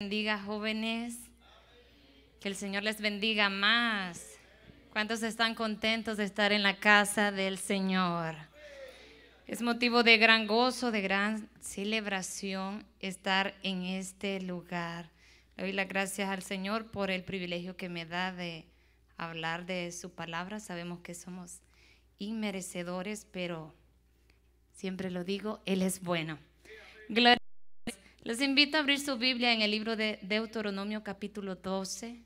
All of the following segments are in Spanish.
bendiga, jóvenes. Que el Señor les bendiga más. ¿Cuántos están contentos de estar en la casa del Señor? Es motivo de gran gozo, de gran celebración estar en este lugar. Le doy las gracias al Señor por el privilegio que me da de hablar de su palabra. Sabemos que somos inmerecedores, pero siempre lo digo, Él es bueno. Gloria les invito a abrir su Biblia en el libro de Deuteronomio capítulo 12.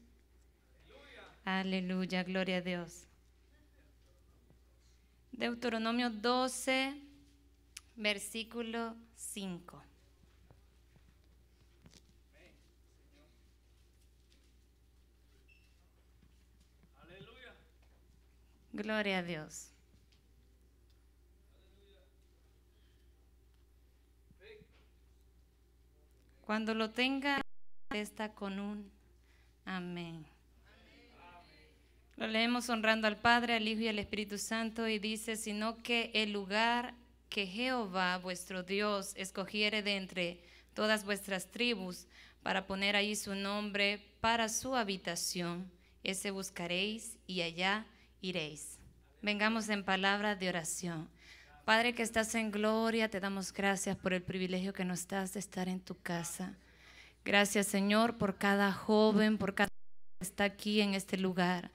Aleluya, gloria a Dios. Deuteronomio 12, versículo 5. Gloria a Dios. Cuando lo tenga, está con un amén. Lo leemos honrando al Padre, al Hijo y al Espíritu Santo y dice, sino que el lugar que Jehová vuestro Dios escogiere de entre todas vuestras tribus para poner allí su nombre para su habitación, ese buscaréis y allá iréis. Vengamos en palabra de oración. Padre que estás en gloria, te damos gracias por el privilegio que nos das de estar en tu casa. Gracias Señor por cada joven, por cada que está aquí en este lugar.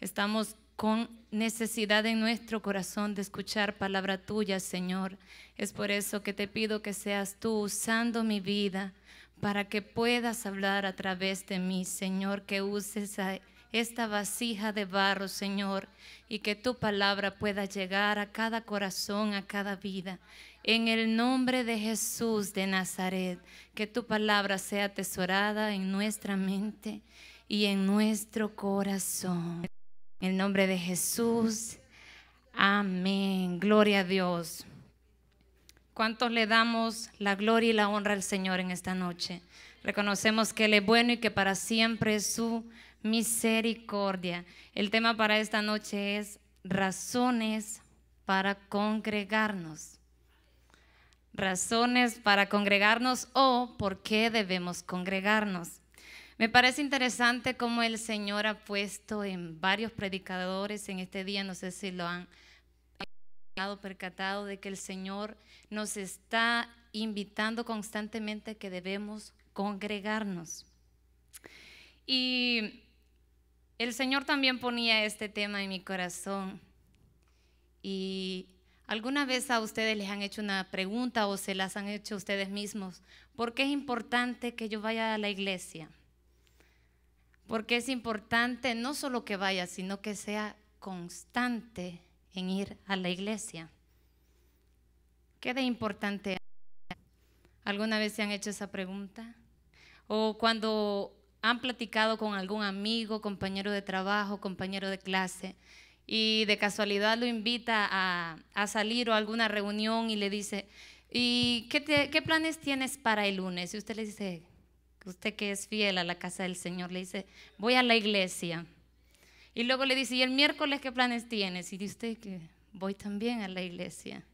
Estamos con necesidad en nuestro corazón de escuchar palabra tuya, Señor. Es por eso que te pido que seas tú usando mi vida para que puedas hablar a través de mí, Señor, que uses a esta vasija de barro, Señor, y que tu palabra pueda llegar a cada corazón, a cada vida. En el nombre de Jesús de Nazaret, que tu palabra sea atesorada en nuestra mente y en nuestro corazón. En el nombre de Jesús, amén. Gloria a Dios. ¿Cuántos le damos la gloria y la honra al Señor en esta noche? Reconocemos que Él es bueno y que para siempre es su misericordia. El tema para esta noche es razones para congregarnos. Razones para congregarnos o por qué debemos congregarnos. Me parece interesante cómo el Señor ha puesto en varios predicadores en este día, no sé si lo han percatado de que el Señor nos está invitando constantemente que debemos congregarnos. Y el Señor también ponía este tema en mi corazón. Y alguna vez a ustedes les han hecho una pregunta o se las han hecho ustedes mismos. ¿Por qué es importante que yo vaya a la iglesia? ¿Por qué es importante no solo que vaya, sino que sea constante en ir a la iglesia. ¿Qué de importante? ¿Alguna vez se han hecho esa pregunta? O cuando han platicado con algún amigo, compañero de trabajo, compañero de clase, y de casualidad lo invita a, salir o a alguna reunión y le dice, ¿y qué, planes tienes para el lunes? Y usted le dice, usted que es fiel a la casa del Señor, le dice, voy a la iglesia. Y luego le dice, ¿y el miércoles qué planes tienes? Y dice usted que voy también a la iglesia.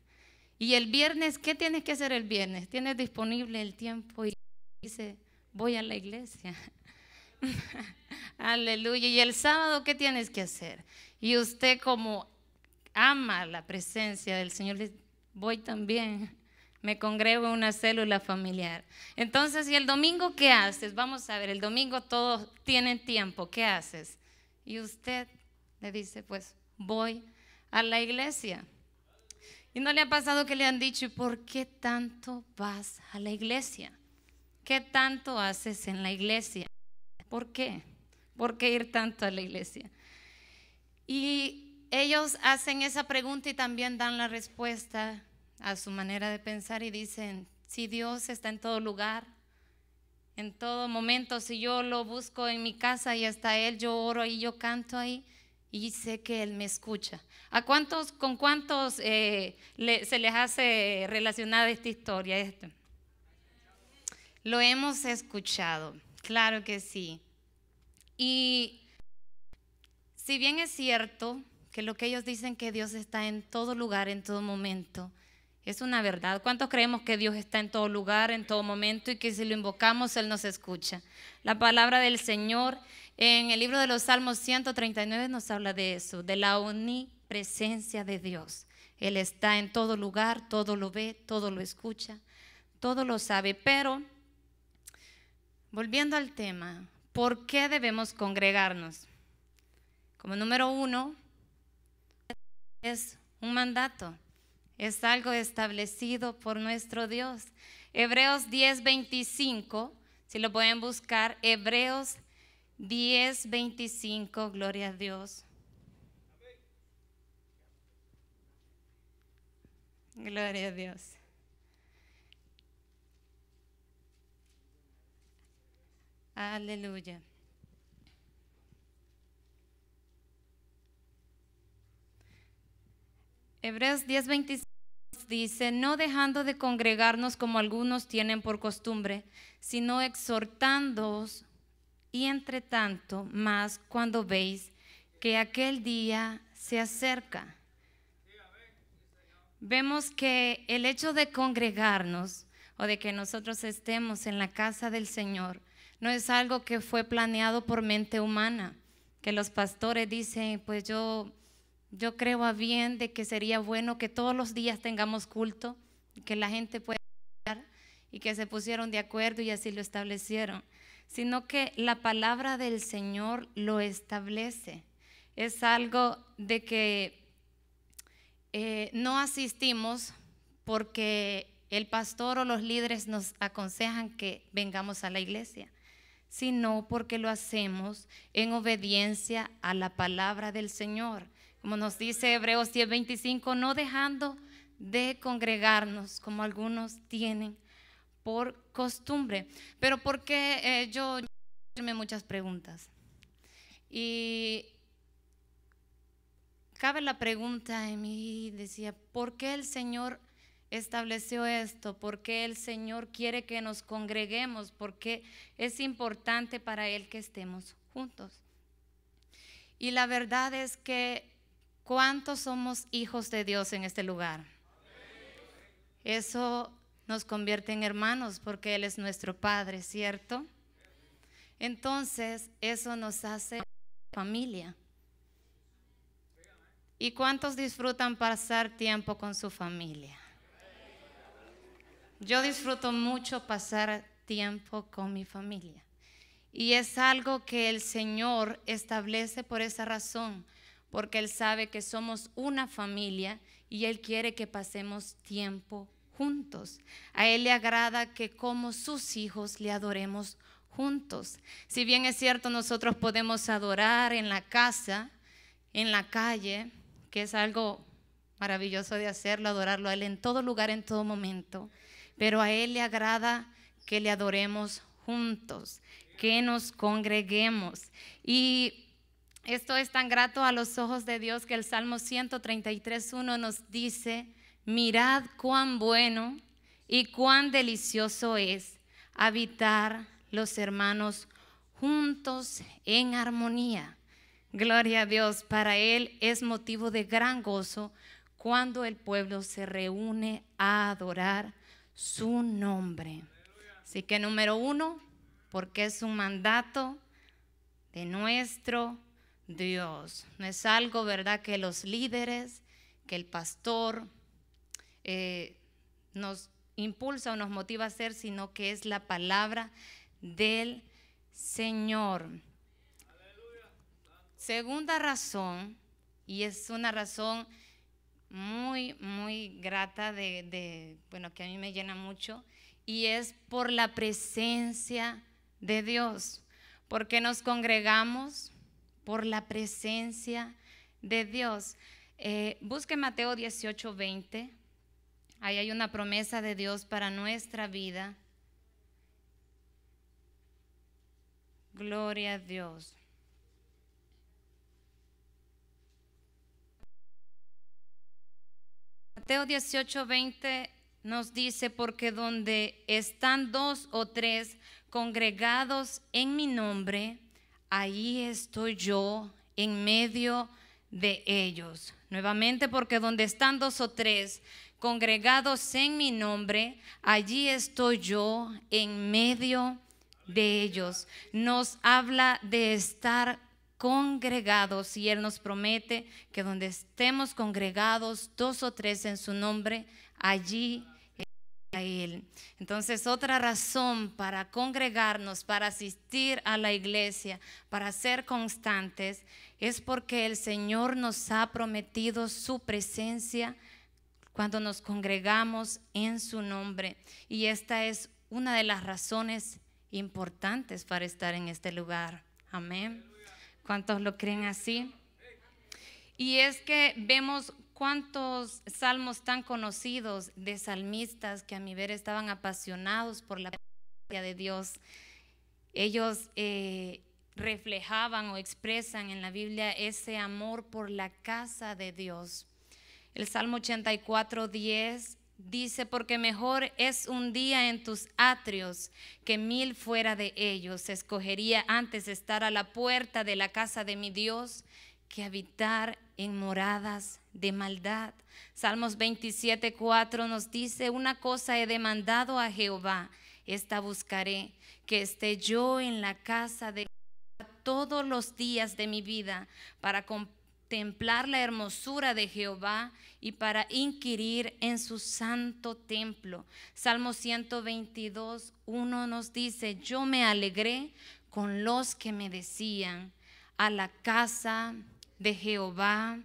Y el viernes, ¿qué tienes que hacer el viernes? ¿Tienes disponible el tiempo? Y dice, voy a la iglesia. Aleluya. Y el sábado, ¿qué tienes que hacer? Y usted como ama la presencia del Señor, voy también. Me congrego en una célula familiar. Entonces, ¿y el domingo qué haces? Vamos a ver, el domingo todos tienen tiempo. ¿Qué haces? Y usted le dice, pues voy a la iglesia. ¿Y no le ha pasado que le han dicho, ¿y ¿por qué tanto vas a la iglesia? ¿Qué tanto haces en la iglesia? ¿Por qué? ¿Por qué ir tanto a la iglesia? Y ellos hacen esa pregunta y también dan la respuesta a su manera de pensar y dicen, si Dios está en todo lugar, en todo momento, si yo lo busco en mi casa y hasta Él, yo oro y yo canto ahí y sé que Él me escucha. ¿A cuántos, con cuántos eh, se les hace relacionada esta historia? Esto? Lo hemos escuchado, claro que sí. Y si bien es cierto que lo que ellos dicen que Dios está en todo lugar, en todo momento, es una verdad. ¿Cuántos creemos que Dios está en todo lugar, en todo momento y que si lo invocamos, Él nos escucha? La palabra del Señor en el libro de los Salmos 139 nos habla de eso, de la omnipresencia de Dios. Él está en todo lugar, todo lo ve, todo lo escucha, todo lo sabe. Pero, volviendo al tema, ¿Por qué debemos congregarnos? Como número uno, es un mandato, es algo establecido por nuestro Dios. Hebreos 10:25, si lo pueden buscar, Hebreos 10:25, gloria a Dios. Gloria a Dios. Aleluya. Hebreos 10:26 dice, no dejando de congregarnos como algunos tienen por costumbre, sino exhortándoos y entre tanto más cuando veis que aquel día se acerca. Vemos que el hecho de congregarnos o de que nosotros estemos en la casa del Señor, no es algo que fue planeado por mente humana, que los pastores dicen, pues yo, creo a bien de que sería bueno que todos los días tengamos culto, que la gente pueda y que se pusieron de acuerdo y así lo establecieron, sino que la palabra del Señor lo establece. Es algo de que eh, no asistimos porque el pastor o los líderes nos aconsejan que vengamos a la iglesia sino porque lo hacemos en obediencia a la palabra del Señor. Como nos dice Hebreos 10:25, no dejando de congregarnos como algunos tienen por costumbre. Pero porque eh, yo me muchas preguntas. Y cabe la pregunta en mí, decía, ¿por qué el Señor estableció esto, porque el Señor quiere que nos congreguemos, porque es importante para Él que estemos juntos. Y la verdad es que cuántos somos hijos de Dios en este lugar. Eso nos convierte en hermanos porque Él es nuestro Padre, ¿cierto? Entonces, eso nos hace familia. ¿Y cuántos disfrutan pasar tiempo con su familia? Yo disfruto mucho pasar tiempo con mi familia. Y es algo que el Señor establece por esa razón, porque Él sabe que somos una familia y Él quiere que pasemos tiempo juntos. A Él le agrada que como sus hijos le adoremos juntos. Si bien es cierto, nosotros podemos adorar en la casa, en la calle, que es algo maravilloso de hacerlo, adorarlo a Él en todo lugar, en todo momento pero a Él le agrada que le adoremos juntos, que nos congreguemos. Y esto es tan grato a los ojos de Dios que el Salmo 133.1 nos dice, mirad cuán bueno y cuán delicioso es habitar los hermanos juntos en armonía. Gloria a Dios, para Él es motivo de gran gozo cuando el pueblo se reúne a adorar su nombre. Así que número uno, porque es un mandato de nuestro Dios. No es algo, ¿verdad?, que los líderes, que el pastor eh, nos impulsa o nos motiva a hacer, sino que es la palabra del Señor. Segunda razón, y es una razón muy, muy grata, de, bueno, que a mí me llena mucho, y es por la presencia de Dios, porque nos congregamos por la presencia de Dios. Eh, busque Mateo 18, 20, ahí hay una promesa de Dios para nuestra vida. Gloria a Dios. Mateo 18, 20 nos dice, porque donde están dos o tres congregados en mi nombre, ahí estoy yo en medio de ellos. Nuevamente, porque donde están dos o tres congregados en mi nombre, allí estoy yo en medio de ellos. Nos habla de estar congregados y Él nos promete que donde estemos congregados dos o tres en su nombre, allí está Él. Entonces, otra razón para congregarnos, para asistir a la iglesia, para ser constantes, es porque el Señor nos ha prometido su presencia cuando nos congregamos en su nombre. Y esta es una de las razones importantes para estar en este lugar. Amén. ¿Cuántos lo creen así? Y es que vemos cuántos salmos tan conocidos de salmistas que a mi ver estaban apasionados por la presencia de Dios. Ellos eh, reflejaban o expresan en la Biblia ese amor por la casa de Dios. El Salmo 84, 10 Dice, porque mejor es un día en tus atrios que mil fuera de ellos. Escogería antes estar a la puerta de la casa de mi Dios que habitar en moradas de maldad. Salmos 27, 4 nos dice, una cosa he demandado a Jehová, esta buscaré, que esté yo en la casa de todos los días de mi vida para contemplar la hermosura de Jehová y para inquirir en su santo templo. Salmo 122, 1 nos dice, yo me alegré con los que me decían, a la casa de Jehová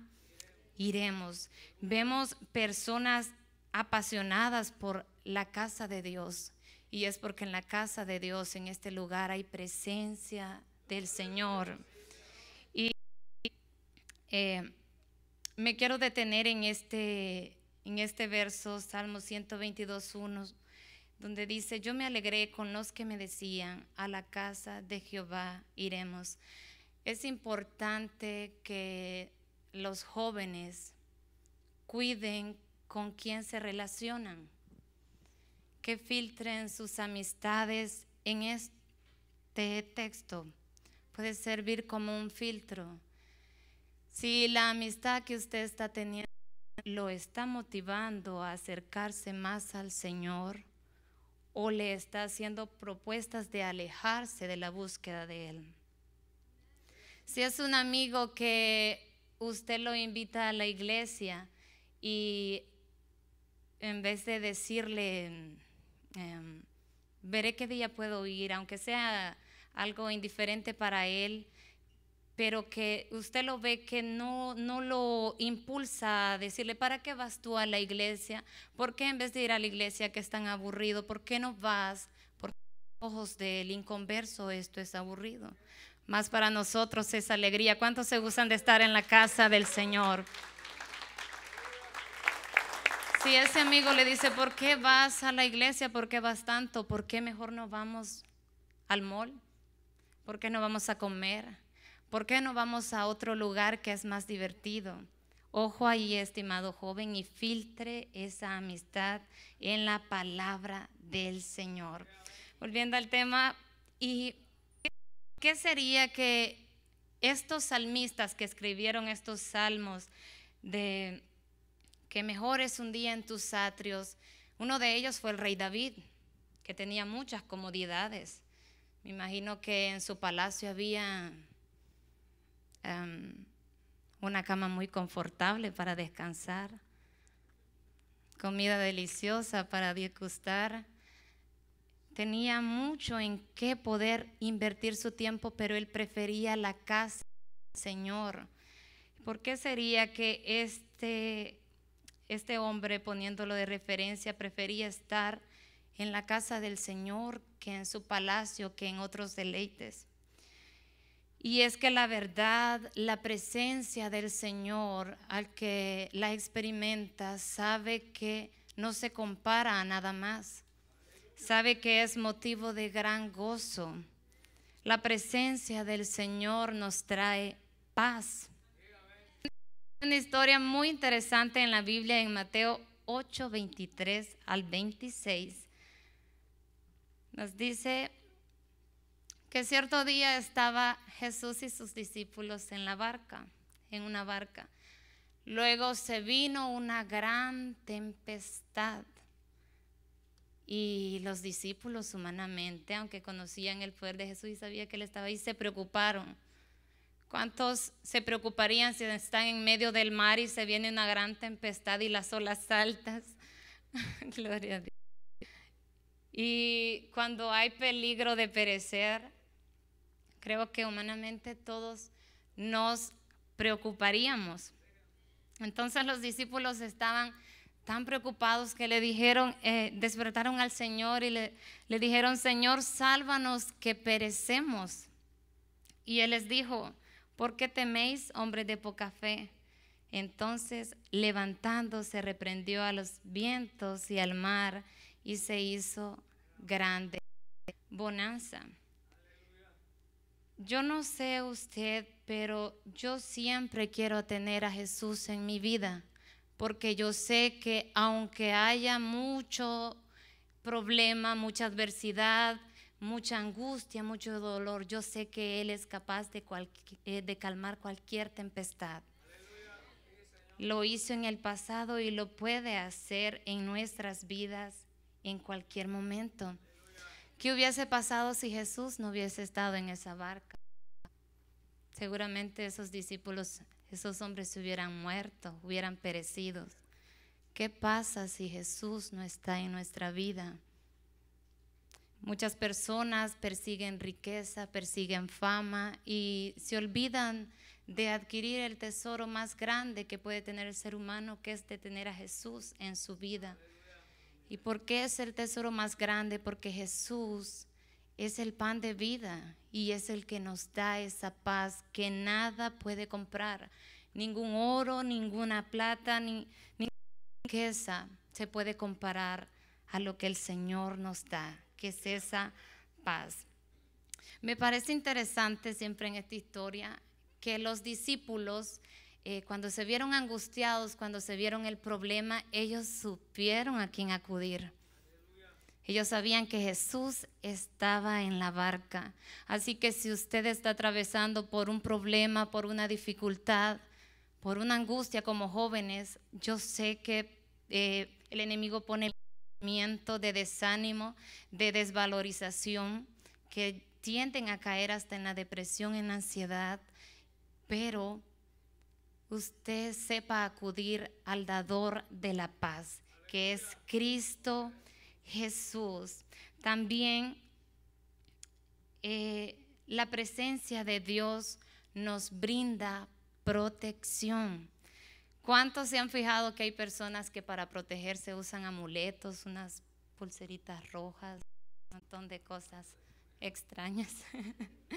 iremos. Vemos personas apasionadas por la casa de Dios. Y es porque en la casa de Dios, en este lugar, hay presencia del Señor. Eh, me quiero detener en este, en este verso, Salmo 122, 1, donde dice, yo me alegré con los que me decían, a la casa de Jehová iremos. Es importante que los jóvenes cuiden con quién se relacionan, que filtren sus amistades en este texto. Puede servir como un filtro si la amistad que usted está teniendo lo está motivando a acercarse más al Señor o le está haciendo propuestas de alejarse de la búsqueda de Él. Si es un amigo que usted lo invita a la iglesia y en vez de decirle, em, veré qué día puedo ir, aunque sea algo indiferente para él, pero que usted lo ve que no, no lo impulsa a decirle, ¿para qué vas tú a la iglesia? ¿Por qué en vez de ir a la iglesia que es tan aburrido, por qué no vas? Porque ojos del inconverso esto es aburrido. Más para nosotros es alegría. ¿Cuántos se gustan de estar en la casa del Señor? Si ese amigo le dice, ¿por qué vas a la iglesia? ¿Por qué vas tanto? ¿Por qué mejor no vamos al mall? ¿Por qué no vamos a comer? ¿Por qué no vamos a otro lugar que es más divertido? Ojo ahí, estimado joven, y filtre esa amistad en la palabra del Señor. Volviendo al tema, ¿y qué sería que estos salmistas que escribieron estos salmos de que mejor es un día en tus atrios? Uno de ellos fue el rey David, que tenía muchas comodidades. Me imagino que en su palacio había Em, una cama muy confortable para descansar, comida deliciosa para disgustar. Tenía mucho en qué poder invertir su tiempo, pero él prefería la casa del Señor. ¿Por qué sería que este, este hombre, poniéndolo de referencia, prefería estar en la casa del Señor que en su palacio, que en otros deleites? Y es que la verdad, la presencia del Señor al que la experimenta sabe que no se compara a nada más. Sabe que es motivo de gran gozo. La presencia del Señor nos trae paz. Una historia muy interesante en la Biblia en Mateo 8, 23 al 26. Nos dice que cierto día estaba Jesús y sus discípulos en la barca, en una barca. Luego se vino una gran tempestad y los discípulos humanamente, aunque conocían el poder de Jesús y sabían que él estaba ahí, se preocuparon. ¿Cuántos se preocuparían si están en medio del mar y se viene una gran tempestad y las olas altas? Gloria a Dios. Y cuando hay peligro de perecer, creo que humanamente todos nos preocuparíamos. Entonces los discípulos estaban tan preocupados que le dijeron, eh, despertaron al Señor y le, dijeron, Señor, sálvanos que perecemos. Y Él les dijo, ¿por qué teméis, hombre de poca fe? Entonces, levantándose, reprendió a los vientos y al mar y se hizo grande bonanza. Yo no sé usted, pero yo siempre quiero tener a Jesús en mi vida, porque yo sé que aunque haya mucho problema, mucha adversidad, mucha angustia, mucho dolor, yo sé que Él es capaz de, eh, calmar cualquier tempestad. Lo hizo en el pasado y lo puede hacer en nuestras vidas en cualquier momento. ¿Qué hubiese pasado si Jesús no hubiese estado en esa barca? Seguramente esos discípulos, esos hombres se hubieran muerto, hubieran perecido. ¿Qué pasa si Jesús no está en nuestra vida? Muchas personas persiguen riqueza, persiguen fama y se olvidan de adquirir el tesoro más grande que puede tener el ser humano, que es de tener a Jesús en su vida. ¿Y por qué es el tesoro más grande? Porque Jesús es el pan de vida y es el que nos da esa paz que nada puede comprar. Ningún oro, ninguna plata, ni, ninguna riqueza se puede comparar a lo que el Señor nos da, que es esa paz. Me parece interesante siempre en esta historia que los discípulos eh, cuando se vieron angustiados, cuando se vieron el problema, ellos supieron a quién acudir. Ellos sabían que Jesús estaba en la barca. Así que si usted está atravesando por un problema, por una dificultad, por una angustia como jóvenes, yo sé que eh, el enemigo pone el miento de desánimo, de desvalorización, que tienden a caer hasta en la depresión, en la ansiedad, pero usted sepa acudir al dador de la paz, que es Cristo Jesús. También eh, la presencia de Dios nos brinda protección. ¿Cuántos se han fijado que hay personas que para protegerse usan amuletos, unas pulseritas rojas, un montón de cosas extrañas?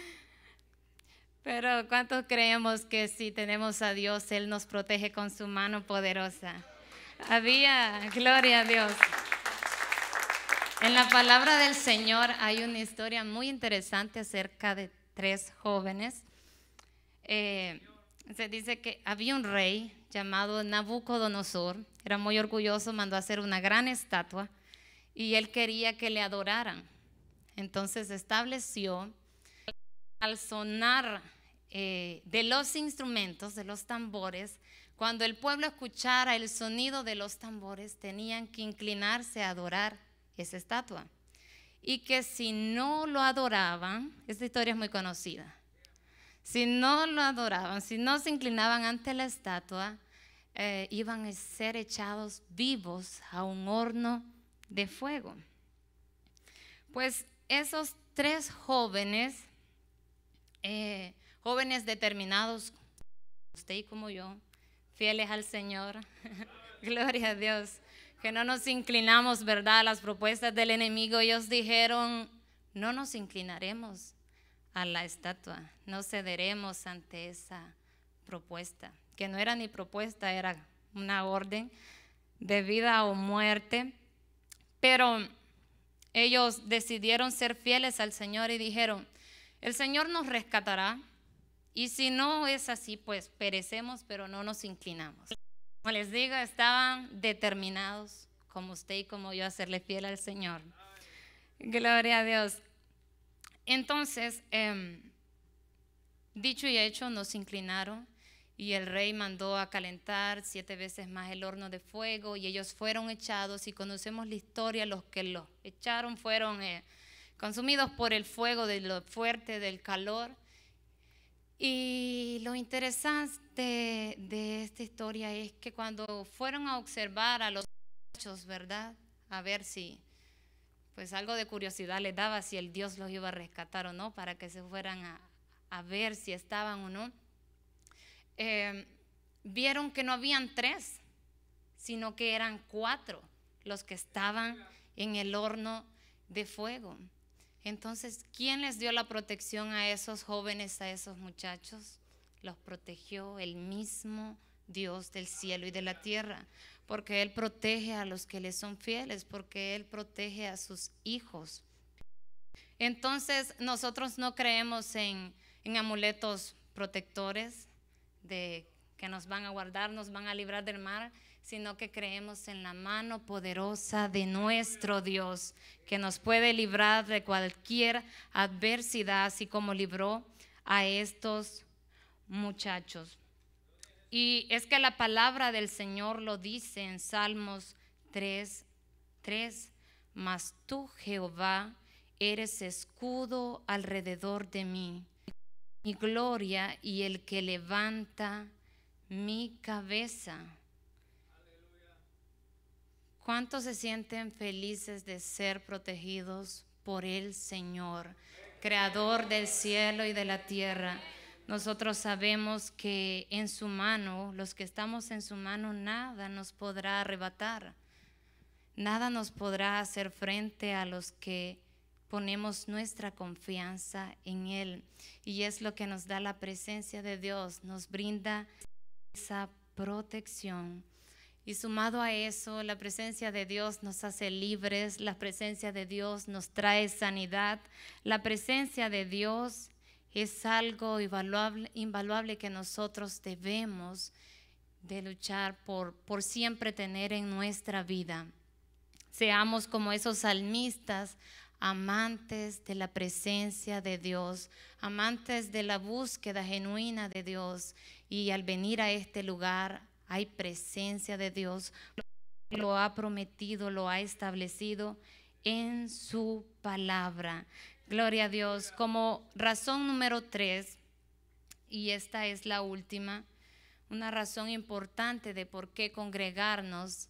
Pero ¿cuánto creemos que si tenemos a Dios, Él nos protege con su mano poderosa? Había, gloria a Dios. En la palabra del Señor hay una historia muy interesante acerca de tres jóvenes. Eh, se dice que había un rey llamado Nabucodonosor, era muy orgulloso, mandó a hacer una gran estatua y él quería que le adoraran. Entonces estableció al sonar eh, de los instrumentos, de los tambores, cuando el pueblo escuchara el sonido de los tambores, tenían que inclinarse a adorar esa estatua. Y que si no lo adoraban, esta historia es muy conocida, si no lo adoraban, si no se inclinaban ante la estatua, eh, iban a ser echados vivos a un horno de fuego. Pues esos tres jóvenes eh, jóvenes determinados, usted y como yo, fieles al Señor. Gloria a Dios. Que no nos inclinamos, ¿verdad?, a las propuestas del enemigo. Ellos dijeron, no nos inclinaremos a la estatua, no cederemos ante esa propuesta, que no era ni propuesta, era una orden de vida o muerte. Pero ellos decidieron ser fieles al Señor y dijeron, el Señor nos rescatará y si no es así, pues perecemos, pero no nos inclinamos. Como les digo, estaban determinados, como usted y como yo, a hacerle fiel al Señor. Gloria a Dios. Entonces, em, dicho y hecho, nos inclinaron y el rey mandó a calentar siete veces más el horno de fuego y ellos fueron echados y conocemos la historia, los que lo echaron fueron... Eh, consumidos por el fuego, de lo fuerte, del calor. Y lo interesante de esta historia es que cuando fueron a observar a los muchachos, ¿verdad? A ver si, pues algo de curiosidad les daba si el Dios los iba a rescatar o no, para que se fueran a, ver si estaban o no. Em, vieron que no habían tres, sino que eran cuatro los que estaban en el horno de fuego. Entonces, ¿quién les dio la protección a esos jóvenes, a esos muchachos? Los protegió el mismo Dios del cielo y de la tierra, porque Él protege a los que le son fieles, porque Él protege a sus hijos. Entonces, nosotros no creemos en, amuletos protectores de que nos van a guardar, nos van a librar del mar sino que creemos en la mano poderosa de nuestro Dios, que nos puede librar de cualquier adversidad, así como libró a estos muchachos. Y es que la palabra del Señor lo dice en Salmos 3, 3, mas tú Jehová eres escudo alrededor de mí, mi gloria y el que levanta mi cabeza. ¿Cuántos se sienten felices de ser protegidos por el Señor, creador del cielo y de la tierra? Nosotros sabemos que en su mano, los que estamos en su mano, nada nos podrá arrebatar. Nada nos podrá hacer frente a los que ponemos nuestra confianza en Él. Y es lo que nos da la presencia de Dios, nos brinda esa protección y sumado a eso, la presencia de Dios nos hace libres, la presencia de Dios nos trae sanidad, la presencia de Dios es algo invaluable, invaluable que nosotros debemos de luchar por, por siempre tener en nuestra vida. Seamos como esos salmistas, amantes de la presencia de Dios, amantes de la búsqueda genuina de Dios y al venir a este lugar, hay presencia de Dios, lo ha prometido, lo ha establecido en su palabra. Gloria a Dios. Como razón número tres, y esta es la última, una razón importante de por qué congregarnos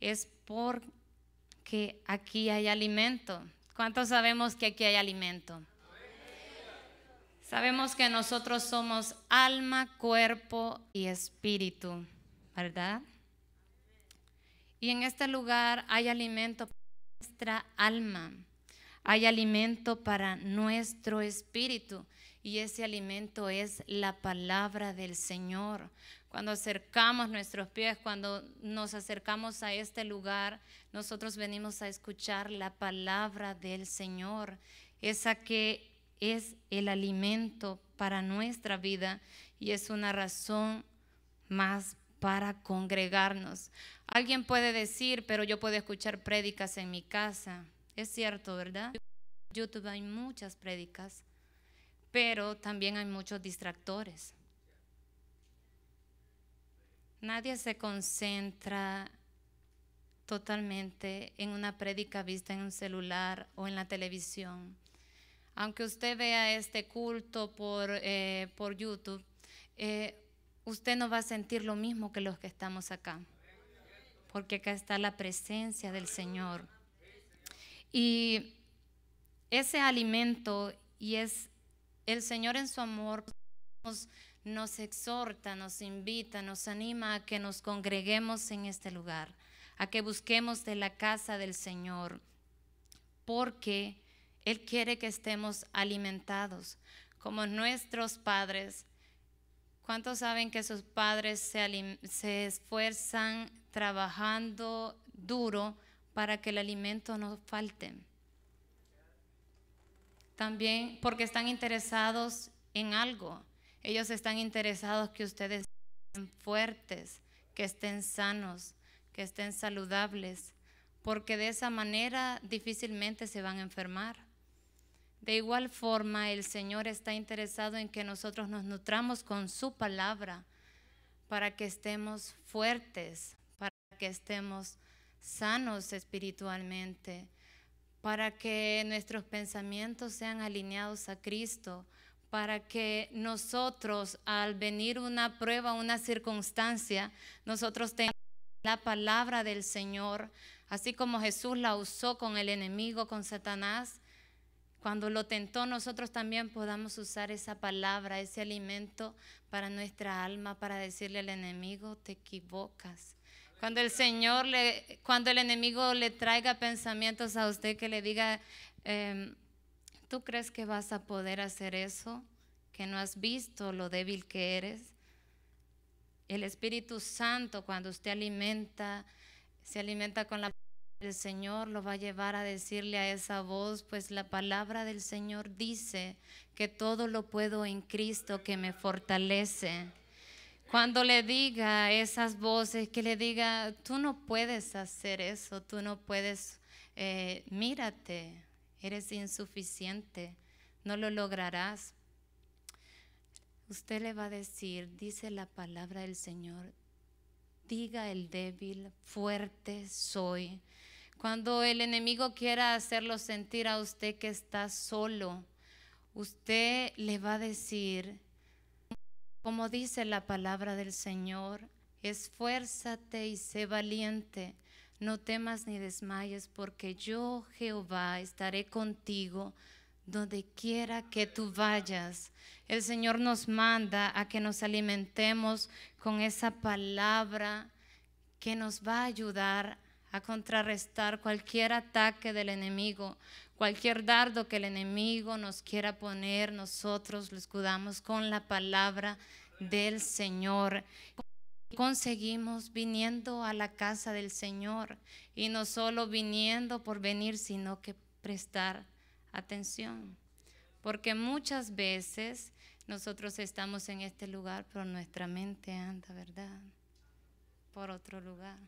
es porque aquí hay alimento. ¿Cuántos sabemos que aquí hay alimento? Sabemos que nosotros somos alma, cuerpo y espíritu. ¿verdad? Y en este lugar hay alimento para nuestra alma, hay alimento para nuestro espíritu y ese alimento es la palabra del Señor. Cuando acercamos nuestros pies, cuando nos acercamos a este lugar, nosotros venimos a escuchar la palabra del Señor, esa que es el alimento para nuestra vida y es una razón más para congregarnos. Alguien puede decir, pero yo puedo escuchar prédicas en mi casa. Es cierto, ¿verdad? En YouTube hay muchas prédicas, pero también hay muchos distractores. Nadie se concentra totalmente en una prédica vista en un celular o en la televisión. Aunque usted vea este culto por, eh, por YouTube, eh, usted no va a sentir lo mismo que los que estamos acá, porque acá está la presencia del Señor. Y ese alimento y es el Señor en su amor nos, exhorta, nos invita, nos anima a que nos congreguemos en este lugar, a que busquemos de la casa del Señor, porque Él quiere que estemos alimentados, como nuestros padres ¿Cuántos saben que sus padres se, esfuerzan trabajando duro para que el alimento no falte? También porque están interesados en algo. Ellos están interesados que ustedes estén fuertes, que estén sanos, que estén saludables, porque de esa manera difícilmente se van a enfermar. De igual forma, el Señor está interesado en que nosotros nos nutramos con su palabra para que estemos fuertes, para que estemos sanos espiritualmente, para que nuestros pensamientos sean alineados a Cristo, para que nosotros al venir una prueba, una circunstancia, nosotros tengamos la palabra del Señor, así como Jesús la usó con el enemigo, con Satanás, cuando lo tentó, nosotros también podamos usar esa palabra, ese alimento para nuestra alma, para decirle al enemigo, te equivocas. Cuando el Señor le, cuando el enemigo le traiga pensamientos a usted que le diga, em, ¿tú crees que vas a poder hacer eso? Que no has visto lo débil que eres. El Espíritu Santo, cuando usted alimenta, se alimenta con la el Señor lo va a llevar a decirle a esa voz, pues la palabra del Señor dice que todo lo puedo en Cristo que me fortalece. Cuando le diga esas voces, que le diga, tú no puedes hacer eso, tú no puedes, eh, mírate, eres insuficiente, no lo lograrás. Usted le va a decir, dice la palabra del Señor, diga el débil, fuerte soy cuando el enemigo quiera hacerlo sentir a usted que está solo, usted le va a decir, como dice la palabra del Señor, esfuérzate y sé valiente, no temas ni desmayes, porque yo, Jehová, estaré contigo donde quiera que tú vayas. El Señor nos manda a que nos alimentemos con esa palabra que nos va a ayudar a contrarrestar cualquier ataque del enemigo, cualquier dardo que el enemigo nos quiera poner, nosotros lo escudamos con la palabra del Señor. Conseguimos viniendo a la casa del Señor y no solo viniendo por venir, sino que prestar atención. Porque muchas veces nosotros estamos en este lugar, pero nuestra mente anda, ¿verdad? Por otro lugar.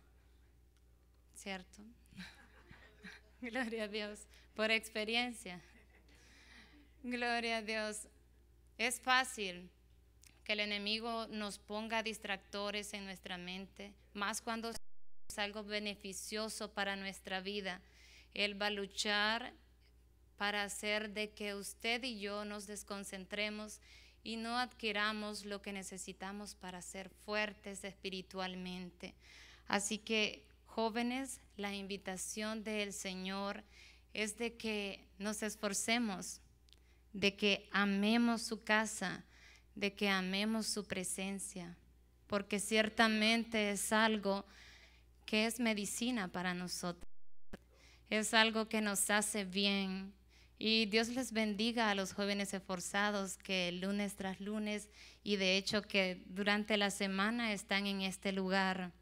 ¿cierto? Gloria a Dios, por experiencia. Gloria a Dios. Es fácil que el enemigo nos ponga distractores en nuestra mente, más cuando es algo beneficioso para nuestra vida. Él va a luchar para hacer de que usted y yo nos desconcentremos y no adquiramos lo que necesitamos para ser fuertes espiritualmente. Así que Jóvenes, la invitación del Señor es de que nos esforcemos, de que amemos su casa, de que amemos su presencia, porque ciertamente es algo que es medicina para nosotros, es algo que nos hace bien. Y Dios les bendiga a los jóvenes esforzados que lunes tras lunes y de hecho que durante la semana están en este lugar.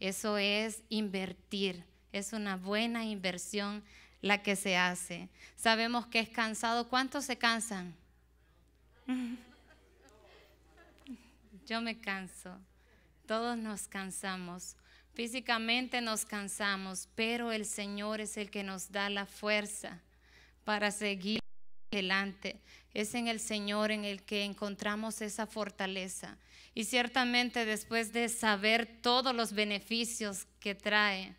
Eso es invertir, es una buena inversión la que se hace. Sabemos que es cansado. ¿Cuántos se cansan? Yo me canso. Todos nos cansamos. Físicamente nos cansamos, pero el Señor es el que nos da la fuerza para seguir delante. Es en el Señor en el que encontramos esa fortaleza. Y ciertamente después de saber todos los beneficios que trae,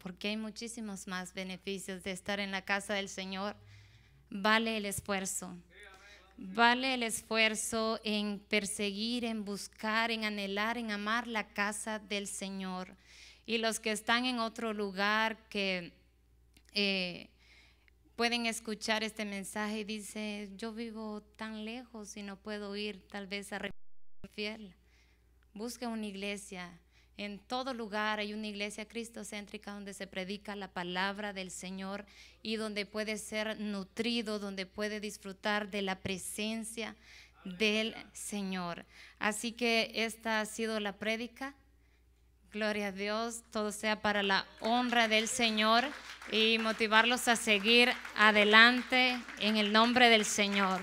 porque hay muchísimos más beneficios de estar en la casa del Señor, vale el esfuerzo. Vale el esfuerzo en perseguir, en buscar, en anhelar, en amar la casa del Señor. Y los que están en otro lugar que... Eh, pueden escuchar este mensaje y dice, yo vivo tan lejos y no puedo ir tal vez a fiel. Busque una iglesia. En todo lugar hay una iglesia cristocéntrica donde se predica la palabra del Señor y donde puede ser nutrido, donde puede disfrutar de la presencia del Señor. Así que esta ha sido la prédica. Gloria a Dios, todo sea para la honra del Señor y motivarlos a seguir adelante en el nombre del Señor.